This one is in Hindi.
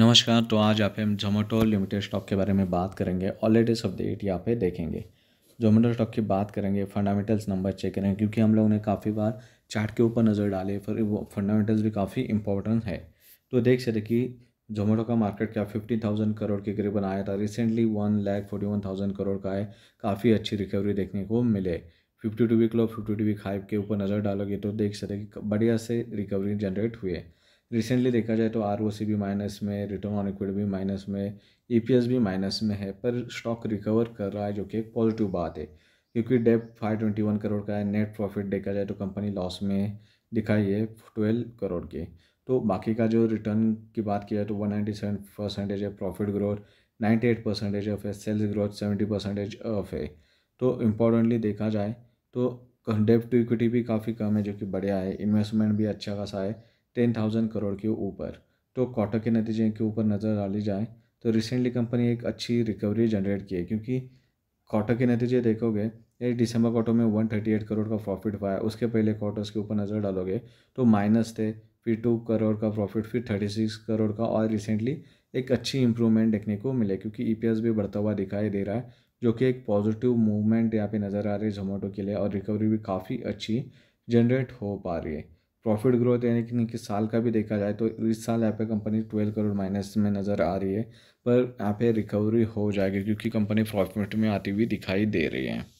नमस्कार तो आज आप हम जोमेटो लिमिटेड स्टॉक के बारे में बात करेंगे ऑलरेडी सब अपडेट यहाँ पे देखेंगे जोमेटो स्टॉक की बात करेंगे फंडामेंटल्स नंबर चेक करेंगे क्योंकि हम लोगों ने काफ़ी बार चार्ट के ऊपर नज़र डाले फिर वो फंडामेंटल्स भी काफ़ी इंपॉर्टेंट है तो देख सकते कि जोमेटो का मार्केट क्या फिफ्टी थाउजेंड करोड़ के करीबन आया था recently one lakh forty one thousand crore का है काफ़ी अच्छी रिकवरी देखने को मिले fifty two week low fifty two week five के ऊपर नज़र डालोगे तो देख सकते कि बढ़िया से रिकवरी जनरेट हुई है रिसेंटली देखा जाए तो आर भी माइनस में रिटर्न ऑन इक्विड भी माइनस में ई e भी माइनस में है पर स्टॉक रिकवर कर रहा है जो कि एक पॉजिटिव बात है क्योंकि डेप फाइव ट्वेंटी वन करोड़ का है नेट प्रॉफिट देखा जाए तो कंपनी लॉस में दिखाई है ट्वेल्व करोड़ के तो बाकी का जो रिटर्न की बात की जाए तो सेवन परसेंटेज है profit growth ninety eight percentage off है sales growth seventy percentage off है तो इम्पोर्टेंटली देखा जाए तो डेप टू इक्विटी भी काफ़ी कम है जो कि बढ़िया है इन्वेस्टमेंट भी अच्छा खासा है टेन थाउजेंड करोड़ के ऊपर तो क्वार्टर के नतीजे के ऊपर नज़र डाली जाए तो रिसेंटली कंपनी एक अच्छी रिकवरी जनरेट की है क्योंकि क्वार्टर के नतीजे देखोगे एक दिसंबर क्वार्टर में वन थर्टी एट करोड़ का प्रॉफिट हुआ है उसके पहले क्वार्टर्स के ऊपर नज़र डालोगे तो माइनस थे फिर टू करोड़ का प्रॉफिट फिर थर्टी सिक्स करोड़ का और रिसेंटली एक अच्छी इंप्रूवमेंट देखने को मिले क्योंकि ई e भी बढ़ता हुआ दिखाई दे रहा है जो कि एक पॉजिटिव मूवमेंट यहाँ पे नज़र आ रही है जोमेटो के लिए और रिकवरी भी काफ़ी अच्छी जनरेट हो पा रही है प्रॉफिट ग्रोथ यानी कि साल का भी देखा जाए तो इस साल यहाँ पे कंपनी ट्वेल्व करोड़ माइनस में नज़र आ रही है पर यहाँ पे रिकवरी हो जाएगी क्योंकि कंपनी प्रॉफिट में आती हुई दिखाई दे रही है